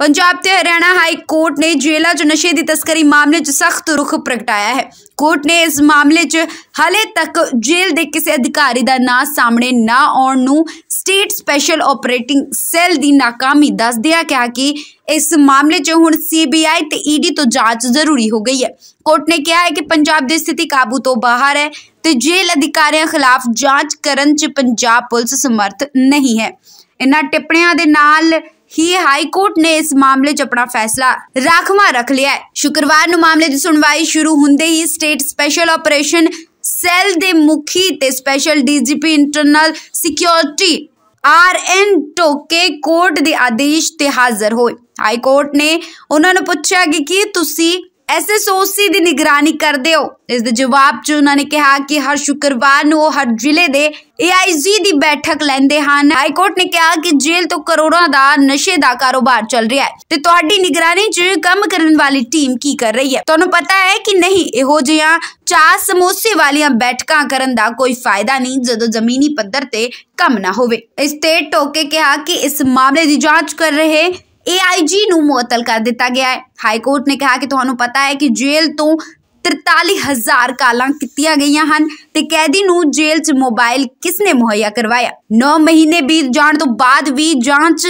ਪੰਜਾਬ ਤੇ Haryana high court ਨੇ ਜੇਲਾ 'ਚ ਨਸ਼ੇ ਦੀ ਤਸਕਰੀ ਮਾਮਲੇ 'ਚ ਸਖਤ ਰੁਖ ਪ੍ਰਗਟਾਇਆ ਹੈ ਕੋਰਟ ਨੇ ਇਸ ਮਾਮਲੇ 'ਚ ਹਲੇ ਤੱਕ ਜੇਲ੍ਹ ਦੇ ਕਿਸੇ ਅਧਿਕਾਰੀ ਦਾ ਨਾਂ ਸਾਹਮਣੇ ਨਾ ਆਉਣ ਨੂੰ ਸਟੇਟ ਸਪੈਸ਼ਲ ਆਪਰੇਟਿੰਗ ਸੈੱਲ ਦੀ ਨਾਕਾਮੀ ਦੱਸਦਿਆਂ ਕਿਹਾ ਕਿ ਇਸ ਮਾਮਲੇ 'ਚ ਹੁਣ ਸੀਬੀਆਈ ਤੇ ਈਡੀ ਤੋਂ ਜਾਂਚ ਜ਼ਰੂਰੀ ਹੋ ਗਈ ਹੈ ਕੋਰਟ ਨੇ ਕਿਹਾ ਹੈ ਕਿ ਪੰਜਾਬ ਦੀ ਸਥਿਤੀ ਕਾਬੂ ਤੋਂ ਬਾਹਰ ਹੈ ਤੇ ਜੇਲ੍ਹ ਅਧਿਕਾਰੀਆਂ ਖਿਲਾਫ ਜਾਂਚ ਕਰਨ 'ਚ ਪੰਜਾਬ ਪੁਲਿਸ ਸਮਰਥ ਨਹੀਂ ਹੈ ਇਨ੍ਹਾਂ ਟਿੱਪਣੀਆਂ ਦੇ ਨਾਲ ਹੀ ਹਾਈ ਕੋਰਟ ਨੇ ਇਸ ਮਾਮਲੇ 'ਚ ਆਪਣਾ ਫੈਸਲਾ ਰਾਖਵਾ ਰੱਖ ਲਿਆ ਹੈ ਸ਼ੁੱਕਰਵਾਰ ਨੂੰ ਮਾਮਲੇ ਦੀ ਸੁਣਵਾਈ ਸ਼ੁਰੂ ਹੁੰਦੇ ਹੀ ਸਟੇਟ ਸਪੈਸ਼ਲ ਆਪਰੇਸ਼ਨ ਸੈੱਲ ਦੇ ਮੁਖੀ ਤੇ special DGP internal security R N Toke court ਦੇ ਆਦੇਸ਼ ਤੇ ਹਾਜ਼ਰ ਹੋਏ ਹਾਈ ਕੋਰਟ ਨੇ ਉਹਨਾਂ ਨੂੰ ਪੁੱਛਿਆ ਕਿ ਤੁਸੀਂ ਐਸਐਸਓਸੀ ਦੀ ਨਿਗਰਾਨੀ ਕਰਦੇ ਹੋ ਇਸ ਦੇ ਜਵਾਬ 'ਚ ਉਹਨਾਂ ਨੇ ਕਿਹਾ ਕਿ ਹਰ ਸ਼ੁੱਕਰਵਾਰ ਨੂੰ ਉਹ ਹਰ ਜ਼ਿਲ੍ਹੇ ਦੇ ਏਆਈਜੀ ਦੀ ਬੈਠਕ ਲੈਂਦੇ ਹਨ ਹਾਈ ਕੋਰਟ ਨੇ ਕਿਹਾ ਕਿ ਜੇਲ੍ਹ ਤੋਂ ਕਰੋੜਾਂ ਦਾ ਨਸ਼ੇ ਦਾ ਕਾਰੋਬਾਰ ਚੱਲ ਰਿਹਾ ਹੈ ਤੇ ਤੁਹਾਡੀ ਨਿਗਰਾਨੀ 'ਚ ਕੰਮ ਕਰਨ ਵਾਲੀ ਟੀਮ ਕੀ ਕਰ ਰਹੀ ਹੈ ਤੁਹਾਨੂੰ ਪਤਾ ਹੈ ਕਿ ਨਹੀਂ ਇਹੋ ਜਿਹਾ ਚਾਹ ਸਮੋਸੇ ਵਾਲੀਆਂ ਬੈਠਕਾਂ ਕਰਨ ਦਾ ਕੋਈ ਫਾਇਦਾ ਨਹੀਂ ਜਦੋਂ ਜ਼ਮੀਨੀ ਪੱਧਰ ਤੇ ਕੰਮ ਨਾ ਹੋਵੇ ਇਸ ਤੇ ਟੋਕੇ ਕਿਹਾ ਕਿ ਇਸ ਮਾਮਲੇ ਦੀ ਜਾਂਚ ਕਰ ਰਹੇ ਏਆਈਜੀ ਨੂੰ ਮੁਅਤਲ ਕਰ ਦਿੱਤਾ ਗਿਆ ਹੈ ਹਾਈ ਕੋਰਟ ਨੇ ਕਿਹਾ ਕਿ ਤੁਹਾਨੂੰ ਪਤਾ ਹੈ ਕਿ ਜੇਲ੍ਹ ਤੋਂ 43000 ਕਾਲਾਂ ਕੀਤੀਆਂ ਗਈਆਂ ਹਨ ਤੇ ਕੈਦੀ ਨੂੰ ਜੇਲ੍ਹ 'ਚ ਮੋਬਾਈਲ ਕਿਸਨੇ ਮੁਹੱਈਆ ਕਰਵਾਇਆ 9 ਮਹੀਨੇ ਬੀਤ ਜਾਣ ਤੋਂ ਬਾਅਦ ਵੀ ਜਾਂਚ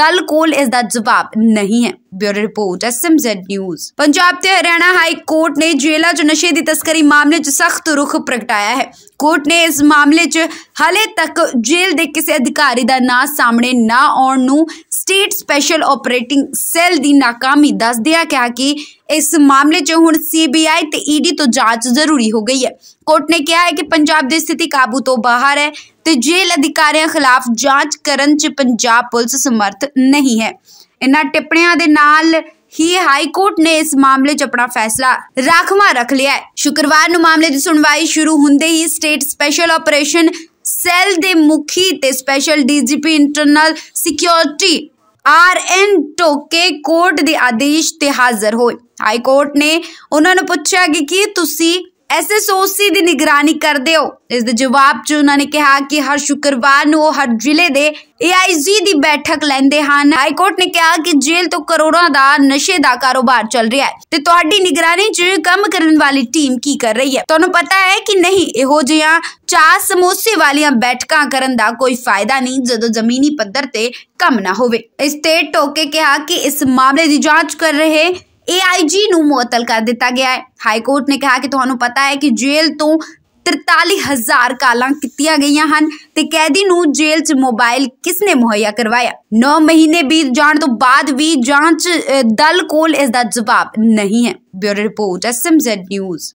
ਦਲ ਕੋਲ ਇਸ ਦਾ ਜਵਾਬ ਨਹੀਂ ਹੈ bureau report SMZ news Punjab ਤੇ ਹਰਿਆਣਾ ਹਾਈ ਕੋਰਟ ਨੇ ਜੇਲ੍ਹਾਂ 'ਚ ਨਸ਼ੇ ਦੀ ਤਸਕਰੀ ਮਾਮਲੇ 'ਚ ਸਖਤ ਰੁਖ ਪ੍ਰਗਟਾਇਆ ਹੈ ਕੋਰਟ ਨੇ ਇਸ ਮਾਮਲੇ 'ਚ ਹਲੇ ਤੱਕ ਜੇਲ੍ਹ ਦੇ ਕਿਸੇ ਅਧਿਕਾਰੀ ਦਾ ਨਾਂ ਸਾਹਮਣੇ ਨਾ ਆਉਣ ਨੂੰ ਸਟੇਟ ਸਪੈਸ਼ਲ ਆਪਰੇਟਿੰਗ ਸੈੱਲ ਦੀ ناکਾਮੀ ਦੱਸਦਿਆਂ ਕਿਹਾ ਕਿ ਇਸ ਮਾਮਲੇ 'ਚ ਹੁਣ ਸੀਬੀਆਈ ਤੇ ਈਡੀ ਤੋਂ ਜਾਂਚ ਜ਼ਰੂਰੀ ਹੋ ਗਈ ਹੈ ਕੋਰਟ ਨੇ ਕਿਹਾ ਹੈ ਕਿ ਪੰਜਾਬ ਦੀ ਸਥਿਤੀ ਕਾਬੂ ਤੋਂ ਬਾਹਰ ਹੈ ਤੇ ਜੇਲ੍ਹ ਅਧਿਕਾਰੀਆਂ ਖਿਲਾਫ ਜਾਂਚ ਕਰਨ 'ਚ ਪੰਜਾਬ ਪੁਲਿਸ ਸਮਰਥ ਨਹੀਂ ਹੈ ਇਨ੍ਹਾਂ ਟਿੱਪਣੀਆਂ ਦੇ ਨਾਲ ਹੀ ਹਾਈ ਕੋਰਟ ਨੇ ਇਸ ਮਾਮਲੇ 'ਚ ਆਪਣਾ ਫੈਸਲਾ ਰਾਖਵਾ ਰੱਖ ਲਿਆ ਹੈ ਸ਼ੁੱਕਰਵਾਰ ਨੂੰ ਮਾਮਲੇ ਦੀ ਸੁਣਵਾਈ ਸ਼ੁਰੂ ਹੁੰਦੇ ਹੀ ਸਟੇਟ ਸਪੈਸ਼ਲ ਆਪਰੇਸ਼ਨ ਸੈੱਲ ਦੇ ਮੁਖੀ ਤੇ special DGP internal security R N Toke court ਦੇ ਆਦੇਸ਼ ਤੇ ਹਾਜ਼ਰ ਹੋਏ ਹਾਈ ਕੋਰਟ ਨੇ ਉਹਨਾਂ ਨੂੰ ਪੁੱਛਿਆ ਕਿ ਕੀ ਤੁਸੀਂ ਐਸਐਸਓਸੀ ਦੀ ਨਿਗਰਾਨੀ ਕਰਦੇ ਹੋ ਇਸ ਦੇ ਜਵਾਬ 'ਚ ਉਹਨਾਂ ਨੇ ਕਿਹਾ ਕਿ ਹਰ ਸ਼ੁੱਕਰਵਾਰ ਨੂੰ ਉਹ ਹਰ ਜ਼ਿਲ੍ਹੇ ਦੇ ਏਆਈਜੀ ਦੀ ਬੈਠਕ ਲੈਂਦੇ ਹਨ ਹਾਈ ਕੋਰਟ ਨੇ ਕਿਹਾ ਕਿ ਜੇਲ੍ਹ ਤੋਂ ਕਰੋੜਾਂ ਦਾ ਨਸ਼ੇ ਦਾ ਕਾਰੋਬਾਰ ਚੱਲ ਰਿਹਾ ਹੈ ਤੇ ਤੁਹਾਡੀ ਨਿਗਰਾਨੀ 'ਚ ਕੰਮ ਕਰਨ ਵਾਲੀ ਟੀਮ ਕੀ ਕਰ ਰਹੀ ਹੈ ਤੁਹਾਨੂੰ ਪਤਾ ਹੈ ਕਿ ਨਹੀਂ ਇਹੋ ਜਿਹਾ ਚਾਹ ਸਮੋਸੇ ਵਾਲੀਆਂ ਬੈਠਕਾਂ ਕਰਨ ਦਾ ਕੋਈ ਫਾਇਦਾ ਨਹੀਂ ਜਦੋਂ ਜ਼ਮੀਨੀ ਪੱਧਰ ਤੇ ਕੰਮ ਨਾ ਹੋਵੇ ਇਸ ਤੇ ਟੋਕੇ ਕਿਹਾ ਕਿ ਇਸ ਮਾਮਲੇ ਦੀ ਜਾਂਚ ਕਰ ਰਹੇ ਏਆਈਜੀ ਨੂੰ ਮੁਅਤਲ ਕਰ ਦਿੱਤਾ ਗਿਆ ਹੈ ਹਾਈ ਕੋਰਟ ਨੇ ਕਿਹਾ ਕਿ ਤੁਹਾਨੂੰ ਪਤਾ ਹੈ ਕਿ ਜੇਲ੍ਹ ਤੋਂ 43000 ਕਾਲਾਂ ਕੀਤੀਆਂ ਗਈਆਂ ਹਨ ਤੇ ਕੈਦੀ ਨੂੰ ਜੇਲ੍ਹ 'ਚ ਮੋਬਾਈਲ ਕਿਸਨੇ ਮੁਹੱਈਆ ਕਰਵਾਇਆ 9 ਮਹੀਨੇ ਬੀਤ ਜਾਣ ਤੋਂ ਬਾਅਦ ਵੀ ਜਾਂਚ ਦਲ ਕੋਲ ਇਸ ਦਾ ਜਵਾਬ ਨਹੀਂ ਹੈ ਬਿਊਰੋ ਰਿਪੋਰਟ ਐਸਐਮਜ਼ੈਡ ਨਿਊਜ਼